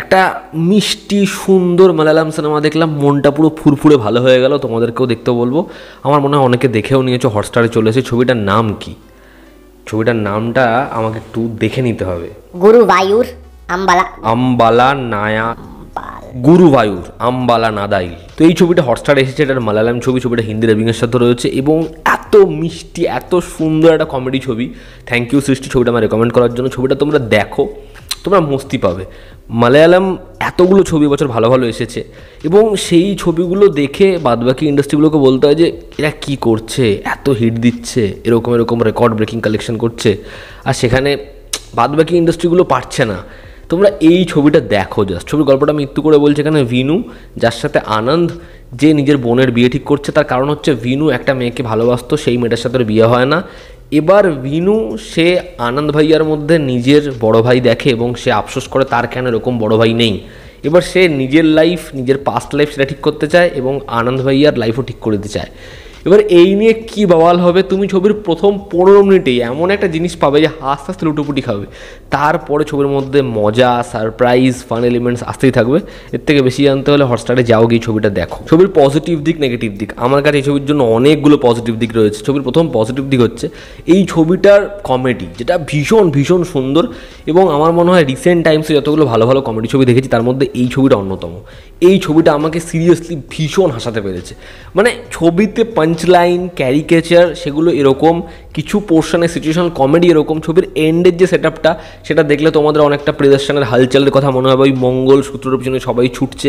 একটা মিষ্টি সুন্দর মালায়ালাম সিনেমা দেখলাম মনটা পুরো ফুরফুরে ভালো হয়ে গেল তোমাদেরকেও দেখতে বলবো আমার মনে হয় অনেকে দেখেও নিয়েছো হটস্টারে চলে এসে ছবিটার নাম কি ছবিটার নামটা আমাকে একটু দেখে নিতে হবে গুরু বায়ুর আম্বালা আম্বালা নায়া গুরু বায়ুর আম্বালা নাদাইল তো এই ছবিটা হটস্টার এসেছে এটা মালায়ালাম ছবি ছবিটা হিন্দি রেবিংয়ের সাথে রয়েছে এবং এত মিষ্টি এত সুন্দর একটা কমেডি ছবি থ্যাংক ইউ সৃষ্টি ছবিটা আমার রেকমেন্ড করার জন্য ছবিটা তোমরা দেখো তোমরা মস্তি পাবে মালায়ালাম এতগুলো ছবি বছর ভালো ভালো এসেছে এবং সেই ছবিগুলো দেখে বাদবাকি ইন্ডাস্ট্রিগুলোকে বলতে হয় যে এরা কি করছে এত হিট দিচ্ছে এরকম এরকম রেকর্ড ব্রেকিং কালেকশন করছে আর সেখানে বাদবাকি ইন্ডাস্ট্রিগুলো পারছে না তোমরা এই ছবিটা দেখো জাস্ট ছবির গল্পটা আমি মৃত্যু করে বলছি এখানে ভিনু যার সাথে আনন্দ যে নিজের বোনের বিয়ে ঠিক করছে তার কারণ হচ্ছে ভিনু একটা মেয়েকে ভালোবাসতো সেই মেয়েটার সাথে বিয়ে হয় না এবার ভিনু সে আনন্দ ভাইয়ার মধ্যে নিজের বড় ভাই দেখে এবং সে আফসোস করে তার কেন এরকম বড় ভাই নেই এবার সে নিজের লাইফ নিজের পাস্ট লাইফ সেটা ঠিক করতে চায় এবং আনন্দ ভাইয়ার লাইফও ঠিক করে দিতে চায় এবার এই নিয়ে কি বাওয়াল হবে তুমি ছবির প্রথম পনেরো মিনিটেই এমন একটা জিনিস পাবে যে হাসতে হাসতে লুটোপুটি খাবে তারপরে ছবির মধ্যে মজা সারপ্রাইজ ফান এলিমেন্টস আসতেই থাকবে এর থেকে বেশি জানতে হলে হটস্টারে যাও গিয়ে ছবিটা দেখো ছবির পজিটিভ দিক নেগেটিভ দিক আমার কাছে এই ছবির জন্য অনেকগুলো পজিটিভ দিক রয়েছে ছবির প্রথম পজিটিভ দিক হচ্ছে এই ছবিটার কমেডি যেটা ভীষণ ভীষণ সুন্দর এবং আমার মনে হয় রিসেন্ট টাইমসে যতগুলো ভালো ভালো কমেডি ছবি দেখেছি তার মধ্যে এই ছবিটা অন্যতম এই ছবিটা আমাকে সিরিয়াসলি ভীষণ হাসাতে পেরেছে মানে ছবিতে পাঞ্চ পাঞ্চলাইন লাইন ক্যারিকেচার সেগুলো এরকম কিছু পোর্শনে সিচুয়েশন কমেডি এরকম ছবির এন্ডের যে সেট আপটা সেটা দেখলে তোমাদের অনেকটা প্রিদর্শনের হালচালের কথা মনে হবে ওই মঙ্গল সূত্রের পিছনে সবাই ছুটছে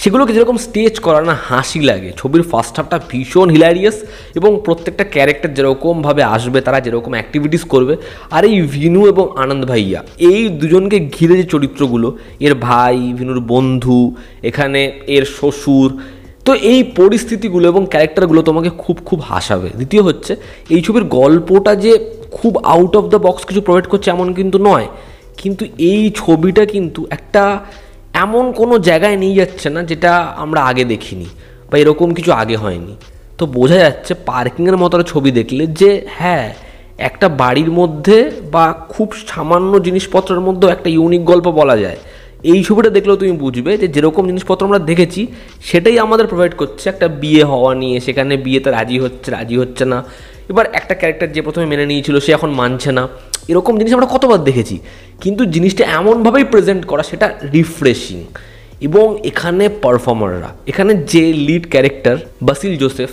সেগুলোকে যেরকম স্টেজ করা না হাসি লাগে ছবির ফার্স্ট হাফটা ভীষণ হিলারিয়াস এবং প্রত্যেকটা ক্যারেক্টার যেরকমভাবে আসবে তারা যেরকম অ্যাক্টিভিটিস করবে আর এই ভিনু এবং আনন্দ ভাইয়া এই দুজনকে ঘিরে যে চরিত্রগুলো এর ভাই ভিনুর বন্ধু এখানে এর শ্বশুর তো এই পরিস্থিতিগুলো এবং ক্যারেক্টারগুলো তোমাকে খুব খুব হাসাবে দ্বিতীয় হচ্ছে এই ছবির গল্পটা যে খুব আউট অফ দ্য বক্স কিছু প্রোভাইড করছে এমন কিন্তু নয় কিন্তু এই ছবিটা কিন্তু একটা এমন কোনো জায়গায় নিয়ে যাচ্ছে না যেটা আমরা আগে দেখিনি বা এরকম কিছু আগে হয়নি তো বোঝা যাচ্ছে পার্কিংয়ের মতো ছবি দেখলে যে হ্যাঁ একটা বাড়ির মধ্যে বা খুব সামান্য জিনিসপত্রের মধ্যেও একটা ইউনিক গল্প বলা যায় এই ছবিটা দেখলেও তুমি বুঝবে যে যেরকম জিনিসপত্র আমরা দেখেছি সেটাই আমাদের প্রোভাইড করছে একটা বিয়ে হওয়া নিয়ে সেখানে বিয়েতে রাজি হচ্ছে রাজি হচ্ছে না এবার একটা ক্যারেক্টার যে প্রথমে মেনে নিয়েছিল সে এখন মানছে না এরকম জিনিস আমরা কতবার দেখেছি কিন্তু জিনিসটা এমনভাবেই প্রেজেন্ট করা সেটা রিফ্রেশিং এবং এখানে পারফর্মাররা এখানে যে লিড ক্যারেক্টার বাসিল জোসেফ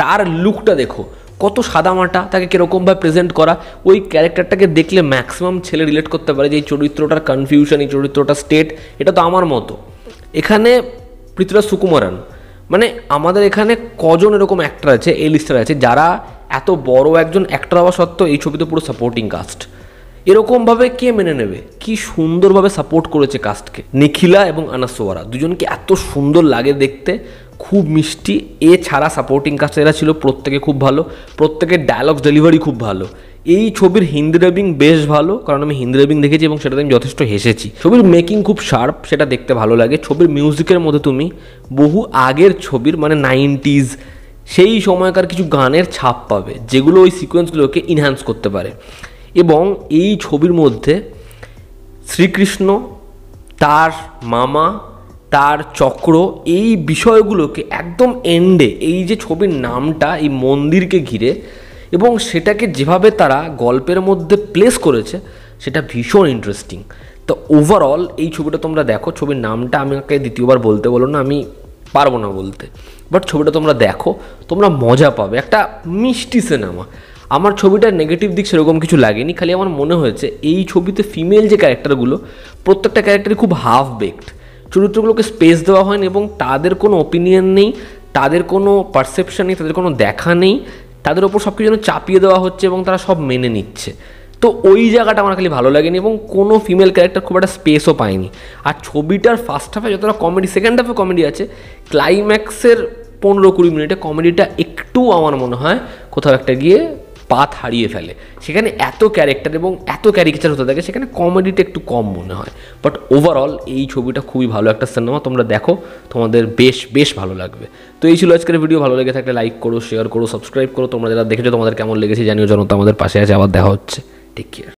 তার লুকটা দেখো কত সাদামাটা তাকে কীরকমভাবে প্রেজেন্ট করা ওই ক্যারেক্টারটাকে দেখলে ম্যাক্সিমাম ছেলে রিলেট করতে পারে যে এই চরিত্রটার কনফিউশন এই চরিত্রটার স্টেট এটা তো আমার মতো এখানে পৃথ্বীরাজ সুকুমারন মানে আমাদের এখানে কজন এরকম অ্যাক্টার আছে এই লিস্টার আছে যারা এত বড় একজন অ্যাক্টর হওয়া সত্ত্বেও এই ছবিতে পুরো সাপোর্টিং কাস্ট এরকমভাবে কে মেনে নেবে কি সুন্দরভাবে সাপোর্ট করেছে কাস্টকে নিখিলা এবং আনাসোয়ারা দুজনকে এত সুন্দর লাগে দেখতে খুব মিষ্টি এছাড়া সাপোর্টিং কাস্টেরা ছিল প্রত্যেকে খুব ভালো প্রত্যেকের ডায়লগস ডেলিভারি খুব ভালো এই ছবির হিন্দি ডাবিং বেশ ভালো কারণ আমি হিন্দি ডাবিং দেখেছি এবং সেটাতে আমি যথেষ্ট হেসেছি ছবির মেকিং খুব শার্প সেটা দেখতে ভালো লাগে ছবির মিউজিকের মধ্যে তুমি বহু আগের ছবির মানে নাইনটিজ সেই সময়কার কিছু গানের ছাপ পাবে যেগুলো ওই সিকোয়েন্সগুলোকে ইনহ্যান্স করতে পারে এবং এই ছবির মধ্যে শ্রীকৃষ্ণ তার মামা তার চক্র এই বিষয়গুলোকে একদম এন্ডে এই যে ছবির নামটা এই মন্দিরকে ঘিরে এবং সেটাকে যেভাবে তারা গল্পের মধ্যে প্লেস করেছে সেটা ভীষণ ইন্টারেস্টিং তো ওভারঅল এই ছবিটা তোমরা দেখো ছবির নামটা আমাকে দ্বিতীয়বার বলতে বলো না আমি পারবো না বলতে বাট ছবিটা তোমরা দেখো তোমরা মজা পাবে একটা মিষ্টি সিনেমা আমার ছবিটার নেগেটিভ দিক সেরকম কিছু লাগেনি খালি আমার মনে হয়েছে এই ছবিতে ফিমেল যে ক্যারেক্টারগুলো প্রত্যেকটা ক্যারেক্টারই খুব হাফ বেকড চরিত্রগুলোকে স্পেস দেওয়া হয়নি এবং তাদের কোনো ওপিনিয়ন নেই তাদের কোনো পারসেপশান নেই তাদের কোনো দেখা নেই তাদের ওপর সব কিছু যেন চাপিয়ে দেওয়া হচ্ছে এবং তারা সব মেনে নিচ্ছে তো ওই জায়গাটা আমার খালি ভালো লাগেনি এবং কোনো ফিমেল ক্যারেক্টার খুব একটা স্পেসও পায়নি আর ছবিটার ফার্স্ট হাফে যতটা কমেডি সেকেন্ড হাফে কমেডি আছে ক্লাইম্যাক্সের পনেরো কুড়ি মিনিটে কমেডিটা একটু আমার মনে হয় কোথাও একটা গিয়ে পাত হারিয়ে ফেলে সেখানে এত ক্যারেক্টার এবং এত ক্যারিকেচার হতে থাকে সেখানে কমেডিটা একটু কম মনে হয় বাট ওভারঅল এই ছবিটা খুবই ভালো একটা সিনেমা তোমরা দেখো তোমাদের বেশ বেশ ভালো লাগবে তো এই ছিল আজকের ভিডিও ভালো লেগে থাকলে লাইক করো শেয়ার করো সাবস্ক্রাইব করো তোমরা যারা দেখেছো তোমাদের কেমন লেগেছে জানিও তো আমাদের পাশে আছে আবার দেখা হচ্ছে টেক কেয়ার